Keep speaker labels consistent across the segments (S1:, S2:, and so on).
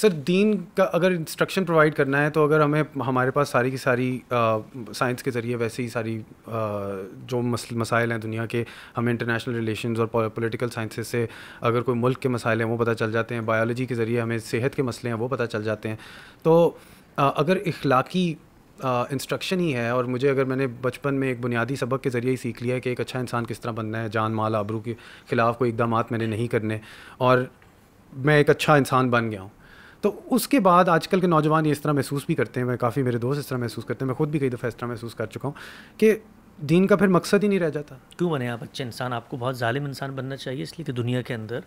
S1: Sir दीन का अगर इंस्ट्रक्शन प्रोवाइड करना है तो अगर हमें हमारे पास सारी की सारी साइंस के ज़रिए वैसे ही सारी आ, जो मसाइल हैं दुनिया के हमें इंटरनेशनल रिलेशन और पोलिटिकल साइंसेज से अगर कोई मुल्क के मसाइल हैं वो पता चल जाते हैं बायोलॉजी के ज़रिए हमें सेहत के मसले हैं वो पता चल जाते हैं तो आ, अगर इखलाकी इंस्ट्रक्शन ही है और मुझे अगर मैंने बचपन में एक बुनियादी सबक के ज़रिए ही सीख लिया है कि एक अच्छा इंसान किस तरह बनना है जान माल आबरू के ख़िलाफ़ कोई इकदाम मैंने नहीं करने और मैं एक अच्छा इंसान बन गया हूँ तो उसके बाद आजकल के नौजवान ये इस तरह महसूस भी करते हैं मैं काफ़ी मेरे दोस्त इस तरह महसूस करते हैं मैं खुद भी कई दफ़ा इस तरह महसूस कर चुका हूँ कि दीन का फिर मकसद ही नहीं रह जाता क्यों बने आप अच्छे इंसान
S2: आपको बहुत ालिम इंसान बनना चाहिए इसलिए कि दुनिया के अंदर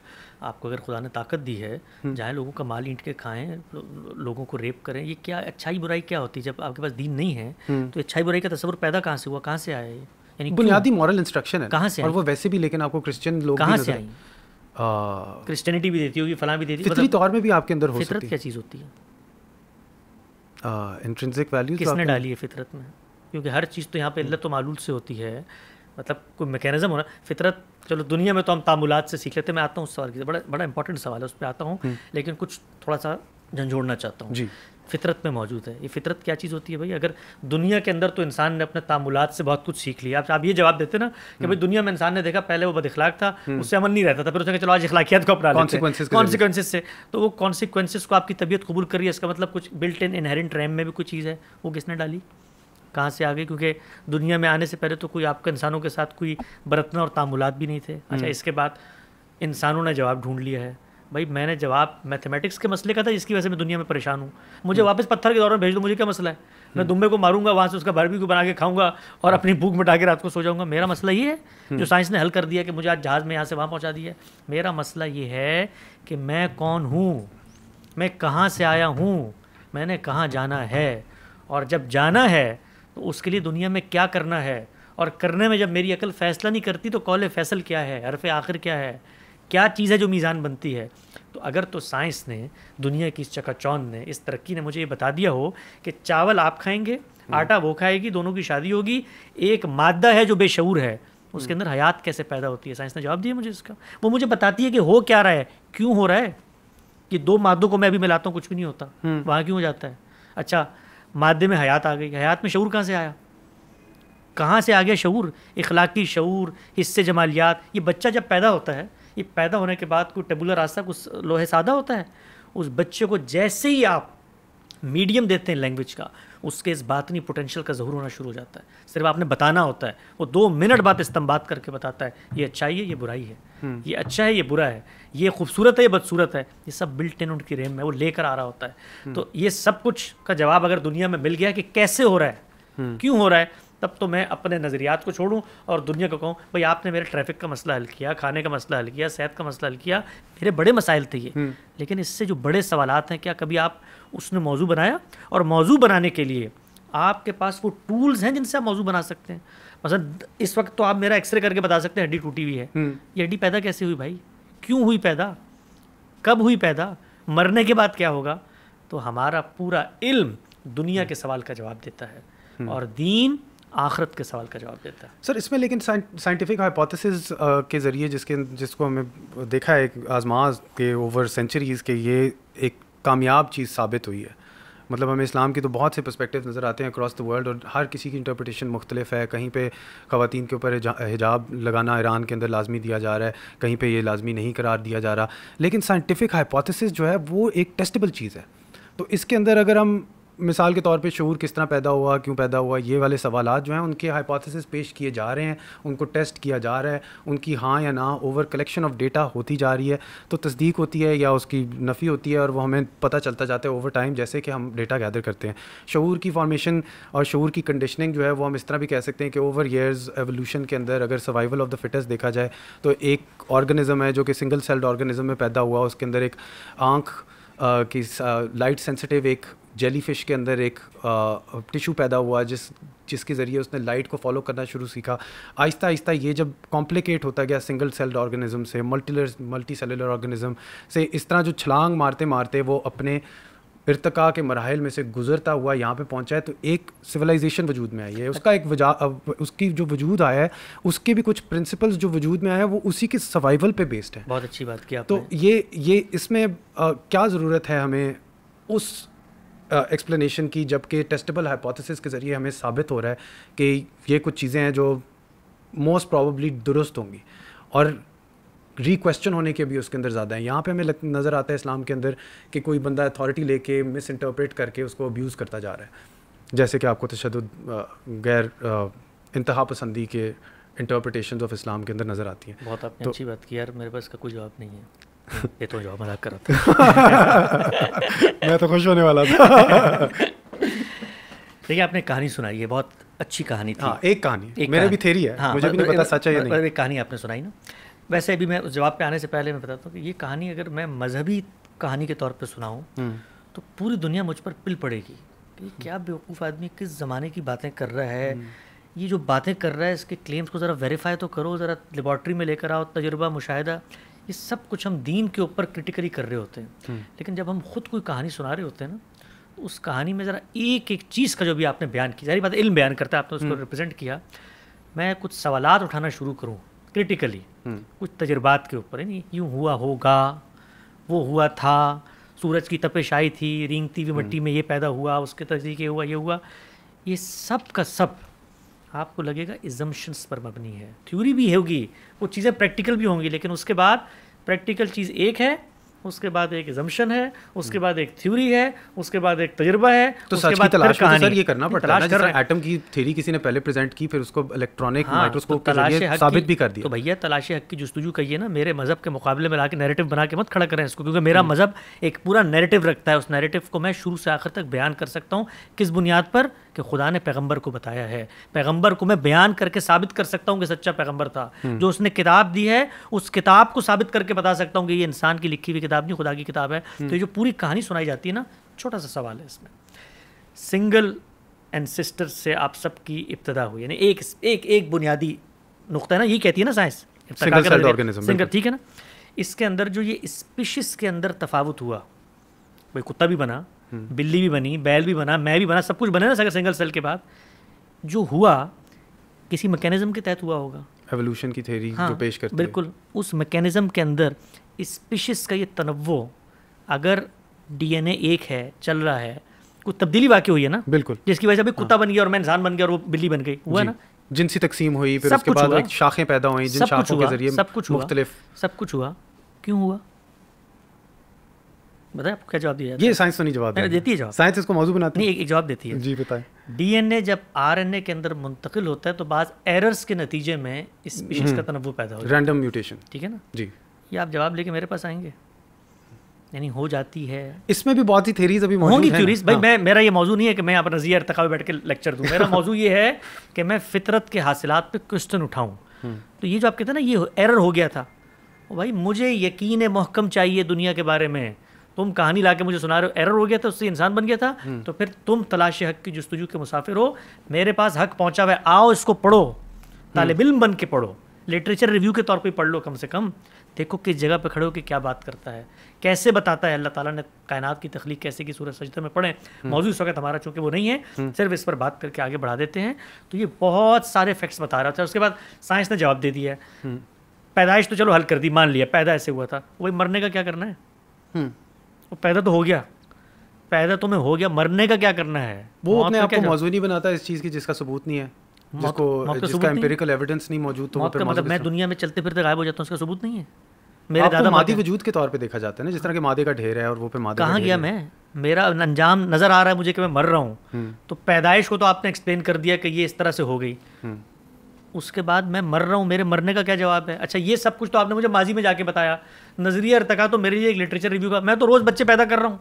S2: आपको अगर खुदा ने ताकत दी है हम्म। जहाँ लोगों का माल ईंट के खाएं लो, लोगों को रेप करें ये क्या अच्छाई बुराई क्या होती है जब आपके पास दीन नहीं है हम्म। तो अच्छाई बुराई का तस्वर पैदा कहाँ से हुआ कहाँ से आया ये बुनियादी मॉरल
S1: इंस्ट्रक्शन है कहाँ से और वो वैसे भी लेकिन आपको
S2: क्रिश्चियन लोग कहाँ से आई
S1: क्रिश्चियनिटी भी देती होगी फला भी देती फितरी मतलब तौर में भी आपके अंदर हो फितरत सकती क्या चीज़ होती है इंट्रेंसिक वैल्यू तो किसने डाली
S2: है फितरत में क्योंकि हर चीज़ तो यहाँ पे इल्लत तो मालूल से होती है मतलब कोई मैकेनिज्म होना फितरत चलो दुनिया में तो हम तामुलात से सीख लेते हैं मैं आता हूँ उस सवाल की बड़ा बड़ा इंपॉर्टेंट सवाल है उस पर आता हूँ हम्म। लेकिन कुछ थोड़ा सा झंझोड़ना चाहता हूँ फितरत में मौजूद है ये फितरत क्या चीज़ होती है भाई अगर दुनिया के अंदर तो इंसान ने अपने तामुलात से बहुत कुछ सीख लिया आप आप ये जवाब देते ना कि भाई हम्म। दुनिया में इंसान ने देखा पहले वो बदखलाक था हम्म। उससे अमन नहीं रहता था फिर उसने चलो आज अखलाकियात को अपना कॉन्सिक्वेंसेज से तो वो कॉन्सिक्वेंसेज को आपकी तबीयत कबूल कर रही है इसका मतलब कुछ बिल्ट इन इनहेरेंट रैम में भी कुछ चीज़ है वो किसने डाली कहाँ से आ गई क्योंकि दुनिया में आने से पहले तो कोई आपके इंसानों के साथ कोई बरतना और तामुलात भी नहीं थे अच्छा हम्म। इसके बाद इंसानों ने जवाब ढूंढ लिया है भाई मैंने जवाब मैथमेटिक्स के मसले का था जिसकी वजह से मैं दुनिया में परेशान हूँ मुझे हम्म। वापस पत्थर के दौर में भेज दो मुझे क्या मसला है मैं हम्म। दुम्बे को मारूंगा वहाँ से उसका को बना के खाऊंगा और हाँ। अपनी भूख मिटा के रात को सो जाऊंगा मेरा मसला ये है हम्म। जो साइंस ने हल कर दिया कि मुझे आज जहाज़ में यहाँ से वहाँ पहुँचा दिया मेरा मसला ये है कि मैं कौन हूँ मैं कहाँ से आया हूँ मैंने कहाँ जाना है और जब जाना है तो उसके लिए दुनिया में क्या करना है और करने में जब मेरी अकल फैसला नहीं करती तो कौल फैसल क्या है हरफ आखिर क्या है क्या चीज़ है जो मीज़ान बनती है तो अगर तो साइंस ने दुनिया की इस चकाचौंध ने इस तरक्की ने मुझे ये बता दिया हो कि चावल आप खाएंगे हम्म। आटा वो खाएगी दोनों की शादी होगी एक मादा है जो बेशूर है उसके हम्म। अंदर हयात कैसे पैदा होती है साइंस ने जवाब दिया मुझे इसका वो मुझे बताती है कि हो क्या रहा है क्यों हो रहा है कि दो मादों को मैं अभी मिलाता हूँ कुछ भी नहीं होता हम्म। वहाँ क्यों हो जाता है अच्छा मादे में हयात आ गई हयात में शूर कहाँ से आया कहाँ से आ गया शूर इखलाकी शूर हिस्से जमालियात ये बच्चा जब पैदा होता है ये पैदा होने के बाद कोई टेबुलर रास्ता कुछ लोहे सादा होता है उस बच्चे को जैसे ही आप मीडियम देते हैं लैंग्वेज का उसके इस बातनी पोटेंशियल का जहूर होना शुरू हो जाता है सिर्फ आपने बताना होता है वो दो मिनट बाद इस्तेमाल करके बताता है ये अच्छाई है ये बुराई है हम्म। ये अच्छा है ये बुरा है ये खूबसूरत है ये बदसूरत है ये सब बिल्ट इन उनकी रेम में वो लेकर आ रहा होता है हम्म। तो ये सब कुछ का जवाब अगर दुनिया में मिल गया कि कैसे हो रहा है हम्म। क्यों हो रहा है तब तो मैं अपने नज़रियात को छोड़ूँ और दुनिया को कहूँ भाई आपने मेरे ट्रैफिक का मसला हल किया खाने का मसला हल किया सेहत का मसला हल किया मेरे बड़े मसाइल थे ये हम्म। लेकिन इससे जो बड़े सवाल हैं क्या कभी आप उसने मौजू बनाया और मौजू बनाने के लिए आपके पास वो टूल्स हैं जिनसे आप मौजू बना सकते हैं मतलब इस वक्त तो आप मेरा एक्सरे करके बता सकते हैं हड्डी टूटी हुई है हम्म। ये हड्डी पैदा कैसे हुई भाई क्यों हुई पैदा कब हुई पैदा मरने के बाद क्या होगा तो हमारा पूरा इल्म दुनिया हम्म। के सवाल का जवाब देता है और दीन आखरत के सवाल का जवाब देता है
S1: सर इसमें लेकिन साइंटिफिक हाइपोथेसिस uh, के ज़रिए जिसके जिसको हमें देखा है आजमाज के ओवर सेंचुरीज़ के ये एक कामयाब चीज़ साबित हुई है मतलब हमें इस्लाम की तो बहुत से पर्सपेक्टिव नज़र आते हैं अक्रॉस द वर्ल्ड और हर किसी की इंटरप्रटेशन मुख्तलिफ है कहीं पे खातन के ऊपर हिजाब लगाना ईरान के अंदर लाजमी दिया जा रहा है कहीं पे ये लाजमी नहीं करार दिया जा रहा लेकिन साइंटिफिक हाइपोथेसिस जो है वो एक टेस्टेबल चीज़ है तो इसके अंदर अगर हम मिसाल के तौर पे शूर किस तरह पैदा हुआ क्यों पैदा हुआ ये वाले सवाल जो हैं उनके हाइपोथेसिस पेश किए जा रहे हैं उनको टेस्ट किया जा रहा है उनकी हाँ या ना ओवर कलेक्शन ऑफ डेटा होती जा रही है तो तस्दीक होती है या उसकी नफ़ी होती है और वो हमें पता चलता जाता है ओवर टाइम जैसे कि हम डेटा गैदर करते हैं शूर की फॉर्मेशन और शूर की कंडीशनिंग जो है वो हम इस तरह भी कह सकते हैं कि ओवर ईयर्स एवोल्यूशन के अंदर अगर सर्वाइवल ऑफ द फिटेस्ट देखा जाए तो एक ऑर्गेनिज़म है जो कि सिंगल सेल्ड ऑर्गेनिज़म में पैदा हुआ उसके अंदर एक आँख कि लाइट सेंसिटिव एक जेली फिश के अंदर एक टिश्यू पैदा हुआ जिस जिसके ज़रिए उसने लाइट को फॉलो करना शुरू सीखा आहिस्ता आहिस्ता ये जब कॉम्प्लिकेट होता गया सिंगल सेल्ड ऑर्गेनिज्म से मल्टीलर मल्टी सेलुलर ऑर्गेनिज्म से इस तरह जो छलांग मारते मारते वो अपने इरतका के मराहल में से गुजरता हुआ यहाँ पे पहुँचा है तो एक सिविलाइजेशन वजूद में आई है उसका एक वजा उसकी जो वजूद आया है उसके भी कुछ प्रिंसिपल्स जो वजूद में आए हैं वो उसी के सर्वाइवल पे बेस्ड है बहुत अच्छी बात किया तो ये ये इसमें आ, क्या ज़रूरत है हमें उस एक्सप्लेनेशन की जबकि टेस्टेबल हाइपोथेसिस के ज़रिए हमें साबित हो रहा है कि ये कुछ चीज़ें हैं जो मोस्ट प्रॉबली दुरुस्त होंगी और री क्वेश्चन होने के भी उसके अंदर ज़्यादा हैं यहाँ पे हमें नज़र आता है इस्लाम के अंदर कि कोई बंदा अथॉरिटी लेके मिस इंटरप्रेट करके उसको अब्यूज़ करता जा रहा है जैसे कि आपको तशद गैर इंतहा पसंदी के इंटरप्रटेशन ऑफ इस्लाम के अंदर नज़र आती हैं बहुत आपने तो, अच्छी
S2: बात की यार मेरे पास का कोई जवाब नहीं है ये तो जवाब मजाक कर रहा था
S1: मैं तो खुश होने वाला था
S2: देखिए आपने कहानी सुनाई है बहुत अच्छी कहानी थी हाँ, एक कहानी एक मेरे कहानी। भी थेरी है हाँ, मुझे भी नहीं मतलब पता सच है या मतलब नहीं एक कहानी आपने सुनाई ना वैसे अभी मैं उस जवाब पे आने से पहले मैं बताता हूँ कि ये कहानी अगर मैं मजहबी कहानी के तौर पर सुनाऊँ हम्म। तो पूरी दुनिया मुझ पर पिल पड़ेगी कि क्या बेवकूफ़ आदमी किस ज़माने की बातें कर रहा है हम्म। ये जो बातें कर रहा है इसके क्लेम्स को ज़रा वेरीफाई तो करो ज़रा लेबॉट्री में लेकर आओ तजुर्बा मुशाहिदा ये सब कुछ हम दीन के ऊपर क्रिटिकली कर रहे होते हैं हम्म। लेकिन जब हम खुद कोई कहानी सुना रहे होते हैं ना तो उस कहानी में ज़रा एक एक चीज़ का जो भी आपने बयान किया सारी बात इल्म बयान करता है आपने उसको रिप्रेजेंट किया मैं कुछ सवालत उठाना शुरू करूँ क्रिटिकली हम्म। कुछ तजुर्बात के ऊपर है नहीं यूँ हुआ होगा वो हुआ था सूरज की तपेश आई थी रिंगती हुई मिट्टी हम्म। में ये पैदा हुआ उसके तरीके हुआ ये हुआ ये सब का सब आपको लगेगा इजम्पन्स पर मबनी है थ्योरी भी होगी वो चीज़ें प्रैक्टिकल भी होंगी लेकिन उसके बाद प्रैक्टिकल चीज़ एक है उसके बाद एक जम्पन है उसके हम्म। बाद एक
S1: थ्योरी है उसके बाद एक तजर्बा है तो उसके बाद तलाश फिर तो सर ये करना पड़ता है कर एटम की थ्योरी किसी ने पहले प्रेजेंट की फिर उसको इलेक्ट्रॉनिक हाँ, माइक्रोस्कोप तो के साबित भी कर दिया तो भैया तलाशी हक की जस्तजू
S2: कहिए ना मेरे मजहब के मुकाबले में ला के नैरेटिव बना के मत खड़ा करें इसको क्योंकि मेरा हम्म। मजहब एक पूरा नैरेटिव रखता है उस नैरेटिव को मैं शुरू से आखिर तक बयान कर सकता हूँ किस बुनियाद पर कि खुदा ने पैगंबर को बताया है पैगंबर को मैं बयान करके साबित कर सकता हूँ कि सच्चा पैगंबर था हम्म। जो उसने किताब दी है उस किताब को साबित करके बता सकता हूँ कि ये इंसान की लिखी हुई किताब नहीं खुदा की किताब है हम्म। तो ये जो पूरी कहानी सुनाई जाती है ना छोटा सा सवाल है इसमें सिंगल एंड सिस्टर से आप सबकी इब्तदा हुई यानी एक एक एक बुनियादी नुकता है ना ये कहती है ना साइंस सिंगल ठीक है ना इसके अंदर जो ये स्पीशीज के अंदर तफावत हुआ भाई कुत्ता भी बना हम्म। बिल्ली भी बनी बैल भी बना मैं भी बना सब कुछ बने ना सर सिंगल सेल के बाद जो हुआ किसी मैकेनिज्म के तहत हुआ होगा
S1: एवोल्यूशन की थ्योरी हाँ, जो पेश करते बिल्कुल
S2: उस मैकेनिज्म के अंदर स्पीशीज़ का ये तनवो अगर डीएनए एक है चल रहा है कुछ तब्दीली वाकई हुई है ना बिल्कुल जिसकी वजह से अभी कुत्ता हाँ। बन गया और मैं इंसान बन गया और वो बिल्ली
S1: बन गई हुआ ना जिनसी तकसीम हुई फिर उसके बाद एक शाखें पैदा हुई जिन शाखों के जरिए सब कुछ मुख्तलिफ सब कुछ हुआ
S2: क्यों हुआ बताए आपको क्या जवाब दिया ये साइंस तो नहीं जवाब देती है जवाब साइंस इसको
S1: मौजूद बनाती नहीं एक एक जवाब देती है जी बताएं
S2: डीएनए जब आरएनए के अंदर मुंतकिल होता है तो बाज एरर्स के नतीजे में इस स्पीशीज हम्म। का तनवु पैदा होता है रैंडम म्यूटेशन ठीक है ना जी या आप जवाब लेके मेरे पास आएंगे यानी हो जाती है
S1: इसमें भी बहुत ही थेरीज अभी होंगी थ्योरीज भाई हाँ। मैं
S2: मेरा ये मौजू नहीं है कि मैं अपना नज़रिया अरतका बैठ के लेक्चर दूँ मेरा मौजू ये है कि मैं फितरत के हासिलात पे क्वेश्चन उठाऊँ हम्म। तो ये जो आप कहते हैं ना ये एरर हो गया था भाई मुझे यकीन महकम चाहिए दुनिया के बारे में तुम कहानी ला के मुझे सुना रहे हो एरर हो गया था उससे इंसान बन गया था हम्म। तो फिर तुम तलाश हक की जस्तुजू के मुसाफिर हो मेरे पास हक पहुँचा हुआ आओ इसको पढ़ो हम्म। तालब इल्म बन के पढ़ो लिटरेचर रिव्यू के तौर पर पढ़ लो कम से कम देखो किस जगह पर खड़े कि क्या बात करता है कैसे बताता है अल्लाह ताला ने कायनात की तखलीक कैसे की सूरज सजदे में पढ़े हम्म। मौजूद इस वक्त हमारा चूंकि वो नहीं है हम्म। सिर्फ इस पर बात करके आगे बढ़ा देते हैं तो ये बहुत सारे फैक्ट्स बता रहा था उसके बाद साइंस ने जवाब दे दिया हम्म। पैदाइश तो चलो हल कर दी मान लिया पैदा ऐसे हुआ था वही मरने का क्या करना है वो पैदा तो हो गया पैदा तो मैं हो गया मरने का क्या करना है वो अपने आप को मौजूद
S1: नहीं बनाता इस चीज़ की जिसका सबूत नहीं है जिसको जिसका एम्पिरिकल एविडेंस नहीं मौजूद तो मतलब मैं दुनिया में चलते फिरते गायब हो जाता हूँ उसका सबूत नहीं है मेरे दादा मादी वजूद के तौर पे देखा जाता है ना जिस तरह के मादे का ढेर है और वो पे मादे कहाँ गया मैं
S2: मेरा अंजाम नजर आ रहा है मुझे कि मैं मर रहा हूँ हम्म। तो पैदाइश को तो आपने एक्सप्लेन कर दिया कि ये इस तरह से हो गई हम्म। उसके बाद मैं मर रहा हूँ मेरे मरने का क्या जवाब है अच्छा ये सब कुछ तो आपने मुझे माजी में जाके बताया नजरिया अर्तका तो मेरे लिए एक लिटरेचर रिव्यू का मैं तो रोज़ बच्चे पैदा कर रहा हूँ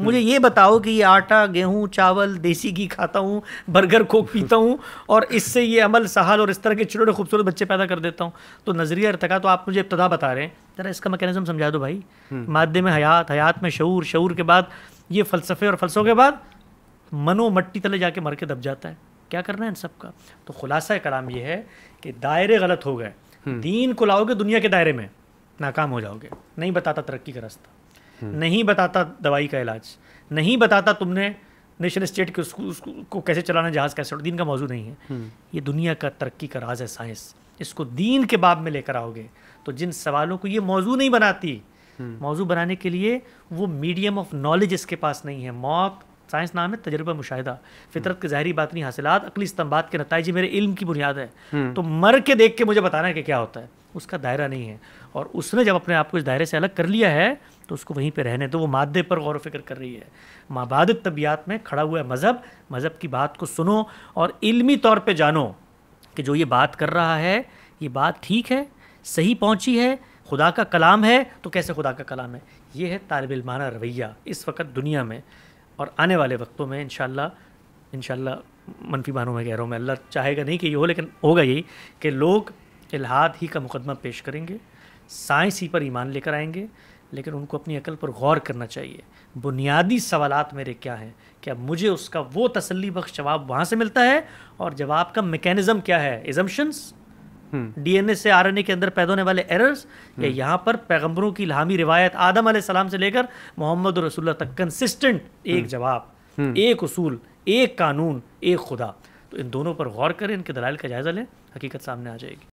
S2: मुझे ये बताओ कि ये आटा गेहूँ चावल देसी घी खाता हूँ बर्गर कोक पीता हूँ और इससे ये अमल सहाल और इस तरह के छोटे खूबसूरत बच्चे पैदा कर देता हूँ तो नज़रिया इरतका तो आप मुझे इब्तदा बता रहे हैं ज़रा इसका मैकेनिज्म समझा दो भाई हम्म। मादे में हयात हयात में शूर शूर के बाद ये फ़लसफ़े और फलसों के बाद मनो मट्टी तले जाके मर के दब जाता है क्या करना है इन सब का तो खुलासा कलाम ये है कि दायरे गलत हो गए हम्म। दीन को लाओगे दुनिया के दायरे में नाकाम हो जाओगे नहीं बताता तरक्की का रास्ता नहीं बताता दवाई का इलाज नहीं बताता तुमने नेशन स्टेट के उसको, उसको उसको कैसे चलाना जहाज़ कैसे दीन का मौजूद नहीं है हम्म। ये दुनिया का तरक्की का राज है साइंस इसको दीन के बाब में लेकर आओगे तो जिन सवालों को ये मौजू नहीं बनाती हम्म। मौजू बनाने के लिए वो मीडियम ऑफ नॉलेज इसके पास नहीं है मौक साइंस नाम है तजर्बा मुशाहिदा फितरत के जहरी बात नहीं हासिलत अकली इस्तम्बात के नतज मेरे इल्म की बुनियाद है हम्म। तो मर के देख के मुझे बताना है कि क्या होता है उसका दायरा नहीं है और उसने जब अपने आप को इस दायरे से अलग कर लिया है तो उसको वहीं पे रहने दो वो मादे पर गौर फिक्र कर रही है माबाद तबियात में खड़ा हुआ है मज़हब मज़हब की बात को सुनो और इल्मी तौर पे जानो कि जो ये बात कर रहा है ये बात ठीक है सही पहुंची है खुदा का कलाम है तो कैसे खुदा का कलाम है ये है तालब रवैया इस वक्त दुनिया में और आने वाले वक्तों में इन इन मनफी बानों में कह रहा हूँ मैं अल्लाह चाहेगा नहीं कि ये हो लेकिन होगा यही कि लोग इलाहाद ही का मुकदमा पेश करेंगे साइंस ही पर ईमान लेकर आएंगे लेकिन उनको अपनी अकल पर गौर करना चाहिए बुनियादी सवाल मेरे क्या हैं क्या मुझे उसका वो तसली बख्श जवाब वहाँ से मिलता है और जवाब का मेकेनिज़म क्या है एजम्पन्स हम्म। डीएनए से ए के अंदर पैदा होने वाले एरर्स या हम्म। यहाँ पर पैगम्बरों की लामी रिवायत आदम सलाम से लेकर मोहम्मद रसुल्ला तक कंसिस्टेंट एक हम्म। जवाब एक उसूल एक कानून एक खुदा तो इन दोनों पर गौर करें इनके दलाल का जायज़ा लें हकीकत सामने आ जाएगी